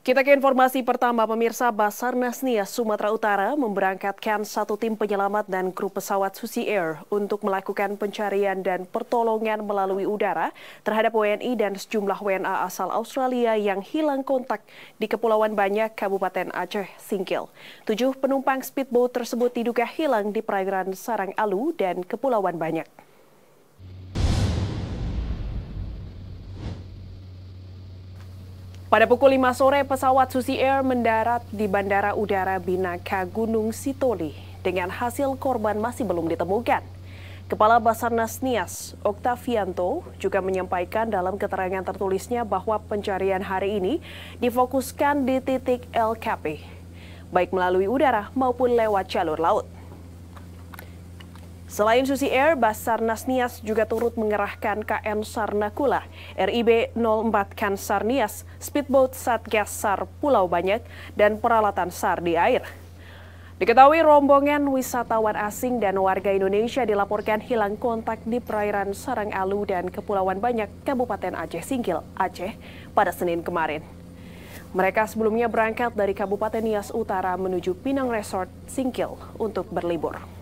Kita ke informasi pertama, pemirsa Basarnas Nias Sumatera Utara memberangkatkan satu tim penyelamat dan kru pesawat Susi Air untuk melakukan pencarian dan pertolongan melalui udara terhadap WNI dan sejumlah WNA asal Australia yang hilang kontak di Kepulauan Banyak, Kabupaten Aceh, Singkil. Tujuh penumpang speedboat tersebut diduga hilang di perairan Sarang Alu dan Kepulauan Banyak. Pada pukul 5 sore, pesawat Susi Air mendarat di Bandara Udara Binaka Gunung Sitoli dengan hasil korban masih belum ditemukan. Kepala Basarnas Nias, Oktavianto, juga menyampaikan dalam keterangan tertulisnya bahwa pencarian hari ini difokuskan di titik LKP, baik melalui udara maupun lewat jalur laut. Selain Susi Air, Basarnas Nias juga turut mengerahkan KN Sarnakula, RIB 04 Kan Sarnias, speedboat Satgas Sar Pulau Banyak, dan peralatan SAR di air. Diketahui rombongan wisatawan asing dan warga Indonesia dilaporkan hilang kontak di perairan Sarang Alu dan Kepulauan Banyak, Kabupaten Aceh Singkil, Aceh, pada Senin kemarin. Mereka sebelumnya berangkat dari Kabupaten Nias Utara menuju Pinang Resort, Singkil, untuk berlibur.